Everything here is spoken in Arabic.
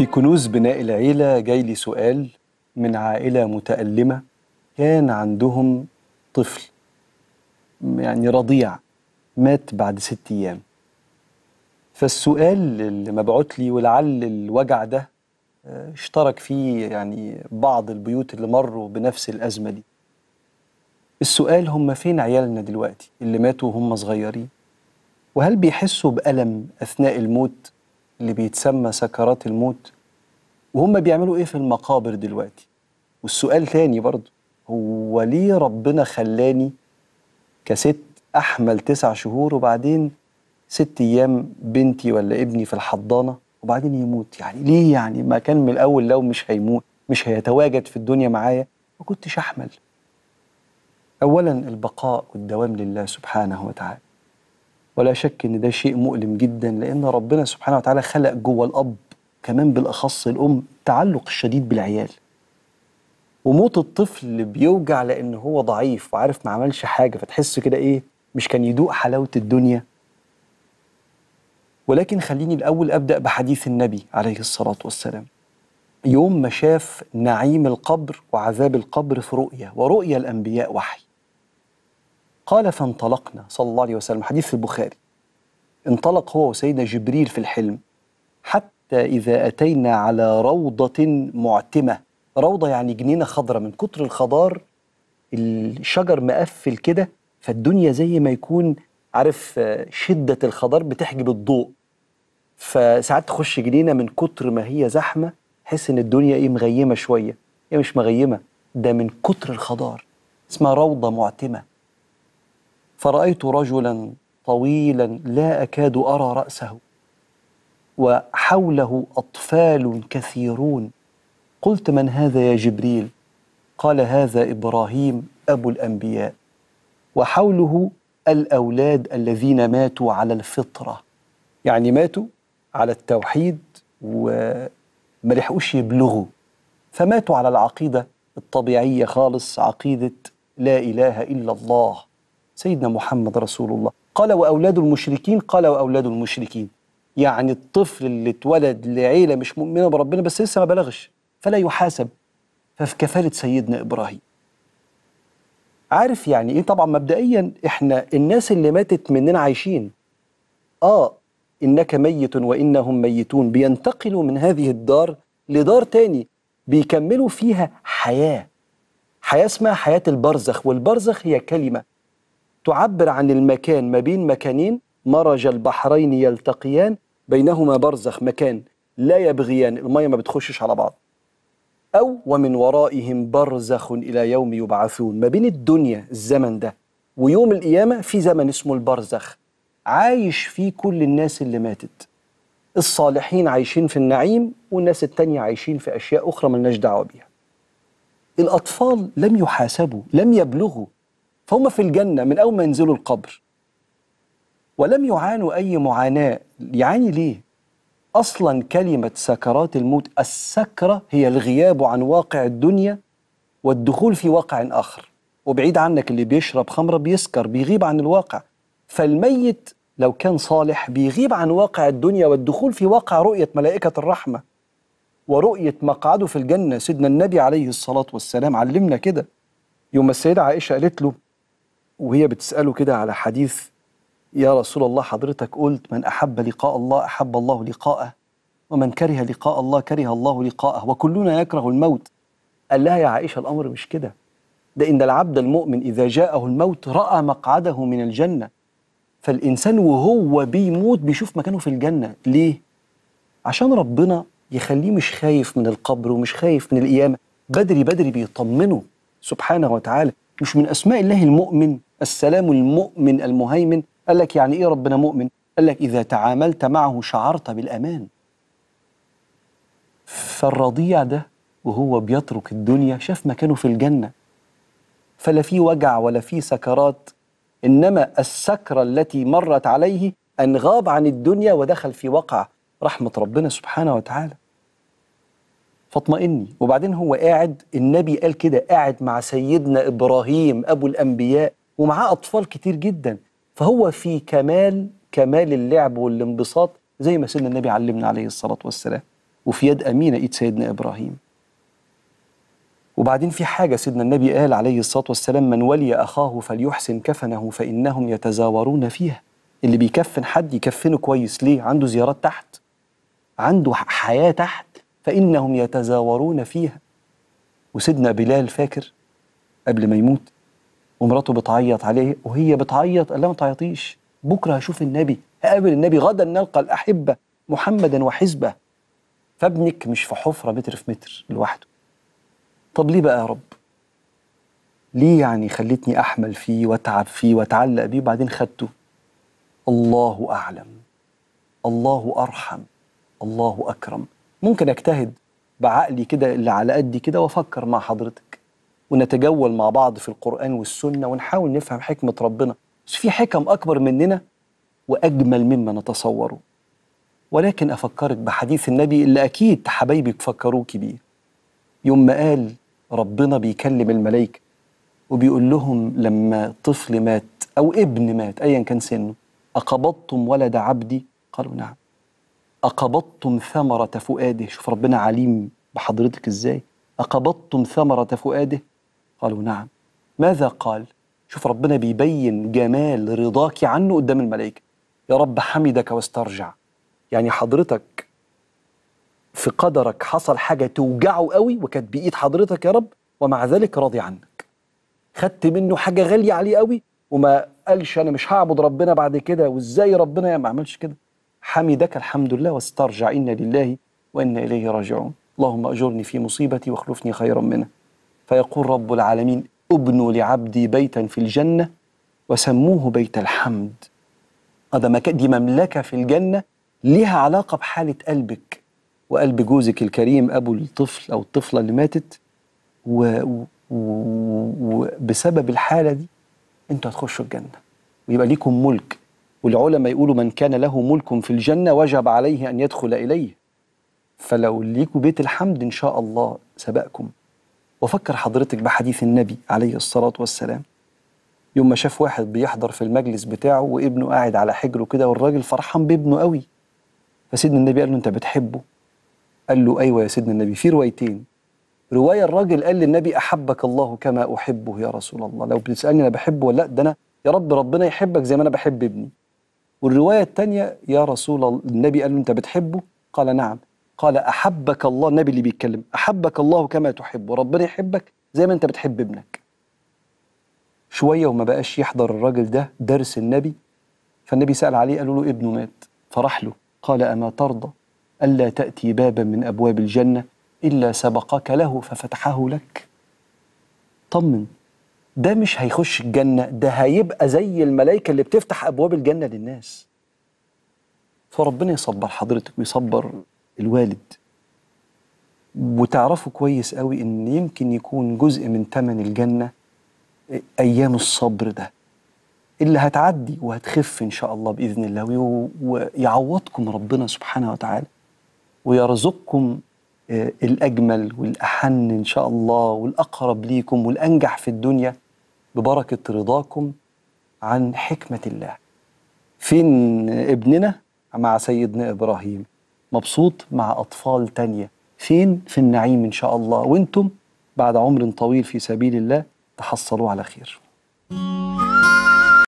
في كنوز بناء العيلة جاي لي سؤال من عائلة متألمة كان عندهم طفل يعني رضيع مات بعد ست أيام فالسؤال اللي مبعوت لي ولعل الوجع ده آه، اشترك فيه يعني بعض البيوت اللي مروا بنفس الأزمة دي السؤال هم فين عيالنا دلوقتي اللي ماتوا وهم صغيرين وهل بيحسوا بألم أثناء الموت اللي بيتسمى سكرات الموت وهم بيعملوا ايه في المقابر دلوقتي والسؤال تاني برضه هو ليه ربنا خلاني كست احمل تسع شهور وبعدين ست ايام بنتي ولا ابني في الحضانه وبعدين يموت يعني ليه يعني ما كان من الاول لو مش هيموت مش هيتواجد في الدنيا معايا ما كنتش احمل اولا البقاء والدوام لله سبحانه وتعالى ولا شك ان ده شيء مؤلم جدا لان ربنا سبحانه وتعالى خلق جوه الاب كمان بالاخص الام تعلق الشديد بالعيال وموت الطفل بيوجع لان هو ضعيف وعارف ما عملش حاجه فتحس كده ايه مش كان يدوق حلاوه الدنيا ولكن خليني الاول ابدا بحديث النبي عليه الصلاه والسلام يوم ما شاف نعيم القبر وعذاب القبر في رؤيا ورؤيا الانبياء وحي قال فانطلقنا صلى الله عليه وسلم حديث في البخاري انطلق هو وسيدنا جبريل في الحلم حتى إذا أتينا على روضة معتمة روضة يعني جنينة خضراء من كتر الخضار الشجر مقفل كده فالدنيا زي ما يكون عارف شدة الخضار بتحجب الضوء فساعات تخش جنينة من كتر ما هي زحمة تحس إن الدنيا إيه مغيمة شوية هي إيه مش مغيمة ده من كتر الخضار اسمها روضة معتمة فرأيت رجلا طويلا لا أكاد أرى رأسه وحوله أطفال كثيرون قلت من هذا يا جبريل قال هذا إبراهيم أبو الأنبياء وحوله الأولاد الذين ماتوا على الفطرة يعني ماتوا على التوحيد وما لحقوش يبلغوا فماتوا على العقيدة الطبيعية خالص عقيدة لا إله إلا الله سيدنا محمد رسول الله قال وأولاد المشركين قال وأولاد المشركين يعني الطفل اللي اتولد لعيلة مش مؤمنة بربنا بس لسه ما بلغش فلا يحاسب ففي كفالة سيدنا إبراهيم عارف يعني ايه طبعا مبدئيا احنا الناس اللي ماتت مننا عايشين اه انك ميت وانهم ميتون بينتقلوا من هذه الدار لدار تاني بيكملوا فيها حياه حياه اسمها حياه البرزخ والبرزخ هي كلمه تعبر عن المكان ما بين مكانين مرج البحرين يلتقيان بينهما برزخ مكان لا يبغيان المية ما بتخشش على بعض أو ومن ورائهم برزخ إلى يوم يبعثون ما بين الدنيا الزمن ده ويوم القيامة في زمن اسمه البرزخ عايش فيه كل الناس اللي ماتت الصالحين عايشين في النعيم والناس التانية عايشين في أشياء أخرى ملناش دعوة بيها الأطفال لم يحاسبوا لم يبلغوا فهم في الجنة من أول ما ينزلوا القبر ولم يعانوا أي معاناة يعاني ليه؟ أصلا كلمة سكرات الموت السكرة هي الغياب عن واقع الدنيا والدخول في واقع آخر وبعيد عنك اللي بيشرب خمرة بيسكر بيغيب عن الواقع فالميت لو كان صالح بيغيب عن واقع الدنيا والدخول في واقع رؤية ملائكة الرحمة ورؤية مقعده في الجنة سيدنا النبي عليه الصلاة والسلام علمنا كده يوم السيدة عائشة قالت له وهي بتسأله كده على حديث يا رسول الله حضرتك قلت من أحب لقاء الله أحب الله لقاءه ومن كره لقاء الله كره الله لقاءه وكلنا يكره الموت قال لها يا عائشة الأمر مش كده ده إن العبد المؤمن إذا جاءه الموت رأى مقعده من الجنة فالإنسان وهو بيموت بيشوف مكانه في الجنة ليه؟ عشان ربنا يخليه مش خايف من القبر ومش خايف من القيامة بدري بدري بيطمنه سبحانه وتعالى مش من أسماء الله المؤمن السلام المؤمن المهيمن قال لك يعني ايه ربنا مؤمن قال لك اذا تعاملت معه شعرت بالامان فالرضيع ده وهو بيترك الدنيا شاف مكانه في الجنه فلا في وجع ولا في سكرات انما السكره التي مرت عليه ان غاب عن الدنيا ودخل في وقع رحمه ربنا سبحانه وتعالى فاطمئني وبعدين هو قاعد النبي قال كده قاعد مع سيدنا ابراهيم ابو الانبياء ومعاه اطفال كتير جدا فهو في كمال كمال اللعب والانبساط زي ما سيدنا النبي علمنا عليه الصلاه والسلام وفي يد امينه ايد سيدنا ابراهيم وبعدين في حاجه سيدنا النبي قال عليه الصلاه والسلام من ولي اخاه فليحسن كفنه فانهم يتزاورون فيها اللي بيكفن حد يكفنه كويس ليه عنده زيارات تحت عنده حياه تحت فانهم يتزاورون فيها وسيدنا بلال فاكر قبل ما يموت ومراته بتعيط عليه وهي بتعيط قال لها ما تعيطيش بكره هشوف النبي هقابل النبي غدا نلقى الاحبه محمدا وحزبه فابنك مش في حفره متر في متر لوحده طب ليه بقى يا رب ليه يعني خلتني احمل فيه واتعب فيه واتعلق بيه وبعدين خدته الله اعلم الله ارحم الله اكرم ممكن اجتهد بعقلي كده اللي على قدي كده وافكر مع حضرتك ونتجول مع بعض في القرآن والسنة ونحاول نفهم حكمة ربنا في حكم أكبر مننا وأجمل مما نتصوره ولكن أفكرك بحديث النبي اللي أكيد حبايبي فكروك بيه يوم ما قال ربنا بيكلم الملائكة وبيقول لهم لما طفل مات أو ابن مات أيا كان سنه أقبضتم ولد عبدي قالوا نعم أقبضتم ثمرة فؤاده شوف ربنا عليم بحضرتك إزاي أقبضتم ثمرة فؤاده قالوا نعم ماذا قال شوف ربنا بيبين جمال رضاك عنه قدام الملائكة يا رب حمدك واسترجع يعني حضرتك في قدرك حصل حاجة توجعه قوي وكانت بإيد حضرتك يا رب ومع ذلك راضي عنك خدت منه حاجة غالية عليه قوي وما قالش أنا مش هعبد ربنا بعد كده وإزاي ربنا ما عملش كده حمدك الحمد لله واسترجع إنا لله وإنا إليه راجعون اللهم أجرني في مصيبتي واخلفني خيرا منها فيقول رب العالمين ابنوا لعبدي بيتا في الجنة وسموه بيت الحمد هذا مكان دي مملكة في الجنة ليها علاقة بحالة قلبك وقلب جوزك الكريم أبو الطفل أو الطفلة اللي ماتت وبسبب و... و... الحالة دي أنتوا هتخشوا الجنة ويبقى ليكم ملك والعلماء يقولوا من كان له ملك في الجنة وجب عليه أن يدخل إليه فلو ليكوا بيت الحمد إن شاء الله سبقكم وفكر حضرتك بحديث النبي عليه الصلاة والسلام يوم ما شاف واحد بيحضر في المجلس بتاعه وابنه قاعد على حجره كده والراجل فرحان بابنه قوي فسيدنا النبي قال له انت بتحبه قال له ايوه يا سيدنا النبي في روايتين روايه الراجل قال للنبي احبك الله كما احبه يا رسول الله لو بتسالني انا بحبه ولا لا ده انا يا رب ربنا يحبك زي ما انا بحب ابني والروايه الثانيه يا رسول الله النبي قال له انت بتحبه قال نعم قال احبك الله النبي اللي بيتكلم احبك الله كما تحب وربنا يحبك زي ما انت بتحب ابنك شويه وما بقاش يحضر الراجل ده درس النبي فالنبي سال عليه قالوا له ابنه مات فراح له قال اما ترضى الا تاتي بابا من ابواب الجنه الا سبقك له ففتحه لك طمن ده مش هيخش الجنه ده هيبقى زي الملائكه اللي بتفتح ابواب الجنه للناس فربنا يصبر حضرتك ويصبر الوالد وتعرفوا كويس قوي ان يمكن يكون جزء من ثمن الجنه ايام الصبر ده اللي هتعدي وهتخف ان شاء الله باذن الله ويعوضكم ربنا سبحانه وتعالى ويرزقكم آه، الاجمل والاحن ان شاء الله والاقرب ليكم والانجح في الدنيا ببركه رضاكم عن حكمه الله فين ابننا مع سيدنا ابراهيم مبسوط مع أطفال تانية فين في النعيم إن شاء الله وإنتم بعد عمر طويل في سبيل الله تحصلوا على خير